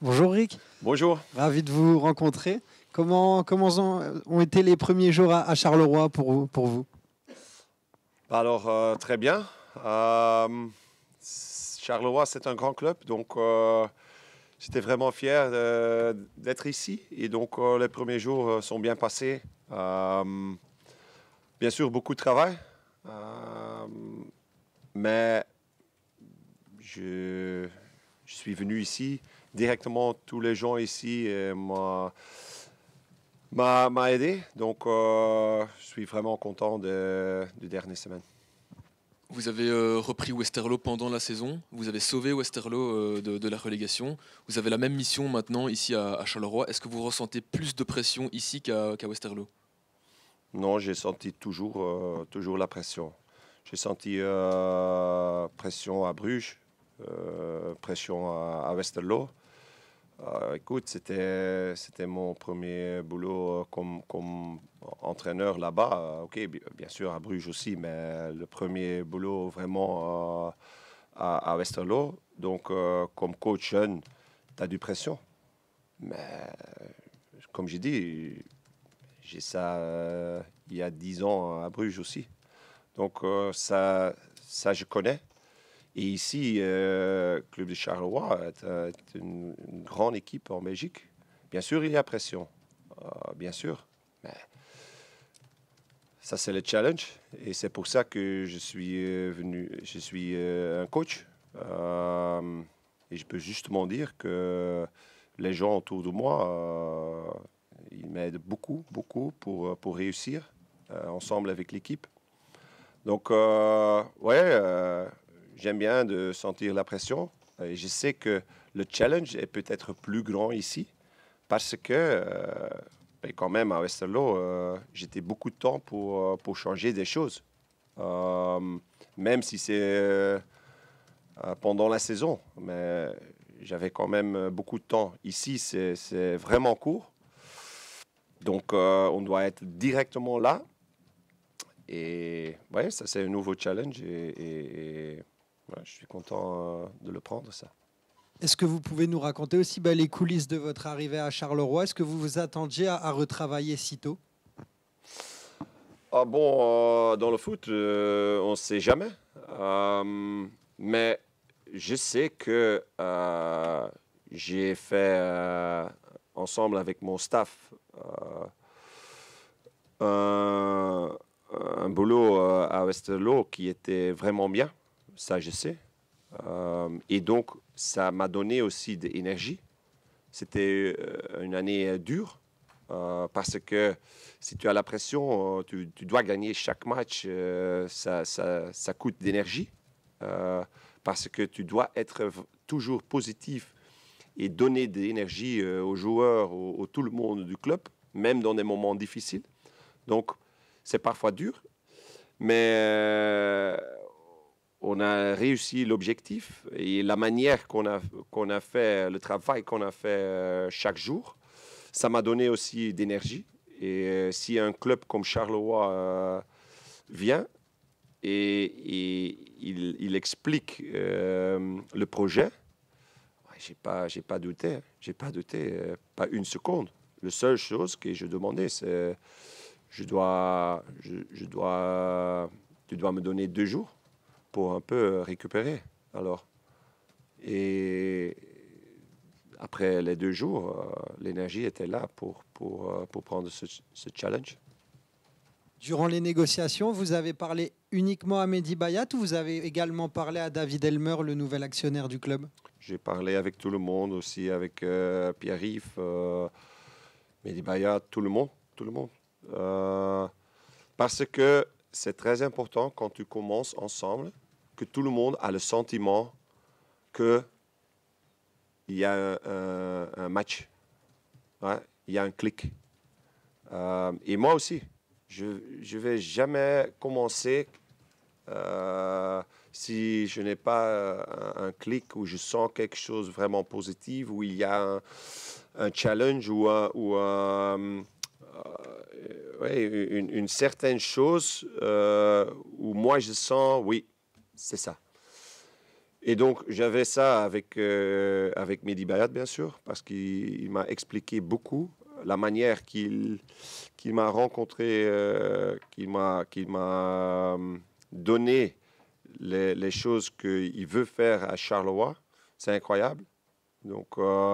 Bonjour Rick. Bonjour. Ravi de vous rencontrer. Comment, comment ont été les premiers jours à, Charleroi pour, vous bah Alors, euh, très bien. Euh, Charleroi, c'est un grand club, donc euh, j'étais vraiment fier d'être ici. Et donc, les premiers jours sont bien passés. bien sûr, beaucoup de travail, mais je suis venu ici directement tous les gens ici m'ont m'a, aidé. Donc, euh, je suis vraiment content des de dernière semaine. Vous avez euh, repris Westerlo pendant la saison. Vous avez sauvé Westerlo euh, de, la relégation. Vous avez la même mission maintenant ici à, Charleroi. Est-ce que vous ressentez plus de pression ici qu'à, Westerlo Non, j'ai senti toujours, toujours la pression. J'ai senti pression à Bruges, pression à, à Westerlo. Euh, écoute, c'était, c'était mon premier boulot euh, comme, comme entraîneur là-bas. Euh, OK, bien sûr, à Bruges aussi, mais le premier boulot vraiment à, à, Westerlo. Donc, comme coach jeune, tu as du pression. Mais comme j'ai dit, j'ai ça il y a 10 ans à Bruges aussi. Donc, ça, ça, je connais. Et ici, euh, Club de Charleroi est une, grande équipe en Belgique. Bien sûr, il y a pression. Ah, bien sûr. Mais ça, c'est le challenge. Et c'est pour ça que je suis euh, venu. Je suis euh, un coach. Euh, et je peux justement dire que les gens autour de moi, ils m'aident beaucoup, beaucoup pour, pour réussir ensemble avec l'équipe. Donc, ouais j'aime bien de sentir la pression. Euh, et je sais que le challenge est peut-être plus grand ici parce que, euh, ben, quand même, à Westerlo, euh, j'étais beaucoup de temps pour, pour changer des choses. même si c'est pendant la saison. Mais j'avais quand même beaucoup de temps. Ici, c'est vraiment court. Donc, on doit être directement là. Et ouais, ça, c'est un nouveau challenge. et je suis content euh, de le prendre, ça. Est-ce que vous pouvez nous raconter aussi bah, les coulisses de votre arrivée à Charleroi Est-ce que vous vous attendiez à, retravailler si tôt ah bon, euh, dans le foot, euh, on ne sait jamais. mais je sais que j'ai fait ensemble avec mon staff un, boulot à Westerlo qui était vraiment bien ça je sais. et donc, ça m'a donné aussi de l'énergie. C'était euh, une année euh, dure euh, parce que si tu as la pression, tu, dois gagner chaque match. Ça, ça, ça, coûte d'énergie parce que tu dois être toujours positif et donner de l'énergie aux joueurs, au, tout le monde du club, même dans des moments difficiles. Donc, c'est parfois dur, mais on a réussi l'objectif et la manière qu'on a, qu'on a fait, le travail qu'on a fait euh, chaque jour, ça m'a donné aussi d'énergie. Et euh, si un club comme Charleroi euh, vient et, il, explique le projet, j'ai pas, j'ai pas douté, j'ai pas douté, pas une seconde. La seule chose que je demandais, c'est je dois, je dois, tu dois me donner deux jours un peu euh, récupérer. Alors, et après les deux jours, euh, l'énergie était là pour, pour, euh, pour prendre ce, challenge. Durant les négociations, vous avez parlé uniquement à Mehdi Bayat ou vous avez également parlé à David Elmer, le nouvel actionnaire du club J'ai parlé avec tout le monde, aussi avec pierre Riff euh, Mehdi Bayat, tout le monde. Tout le monde. parce que c'est très important quand tu commences ensemble, que tout le monde a le sentiment qu'il y a euh, un, match, il y a un clic. Euh, et moi aussi, je ne vais jamais commencer euh, si je n'ai pas un, clic où je sens quelque chose vraiment positif, où il y a un, challenge ou, ou une, certaine chose où moi je sens, oui, c'est ça. Et donc, j'avais ça avec, euh, avec Mehdi Bayat, bien sûr, parce qu'il m'a expliqué beaucoup la manière qu'il m'a rencontré, euh, qu'il m'a euh, donné les, les choses qu'il veut faire à Charleroi. C'est incroyable. Donc, là,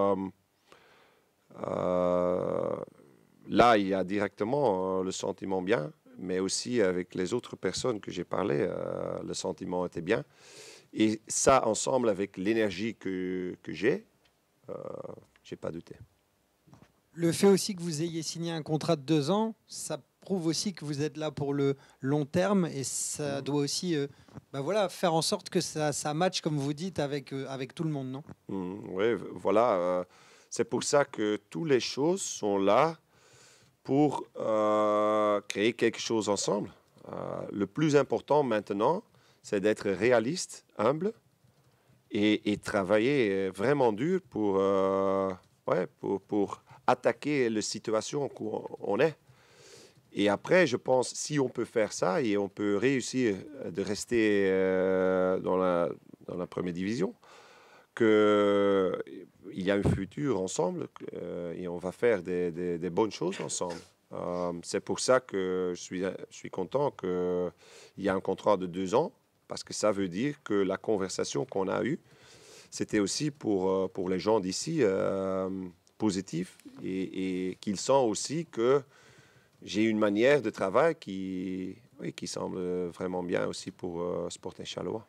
il y a directement le sentiment bien mais aussi avec les autres personnes que j'ai parlé, euh, le sentiment était bien. Et ça, ensemble avec l'énergie que, que j'ai, je euh, j'ai pas douté. Le fait aussi que vous ayez signé un contrat de deux ans, ça prouve aussi que vous êtes là pour le long terme et ça mm. doit aussi euh, bah voilà, faire en sorte que ça, ça matche, comme vous dites, avec, avec tout le monde, non mm, Oui, voilà. c'est pour ça que toutes les choses sont là pour euh, créer quelque chose ensemble. Euh, le plus important maintenant, c'est d'être réaliste, humble et, travailler vraiment dur pour, euh, ouais, pour, pour, attaquer la situation où on est. Et après, je pense, si on peut faire ça et on peut réussir de rester dans, la, dans la première division, qu'il euh, y a un futur ensemble euh, et on va faire des, des, bonnes choses ensemble. Euh, c'est pour ça que je suis, je suis content qu'il y ait un contrat de deux ans, parce que ça veut dire que la conversation qu'on a eue, c'était aussi pour, pour les gens d'ici positif et, qu'ils sentent aussi que j'ai une manière de travail qui, qui semble vraiment bien aussi pour Sporting Chalois.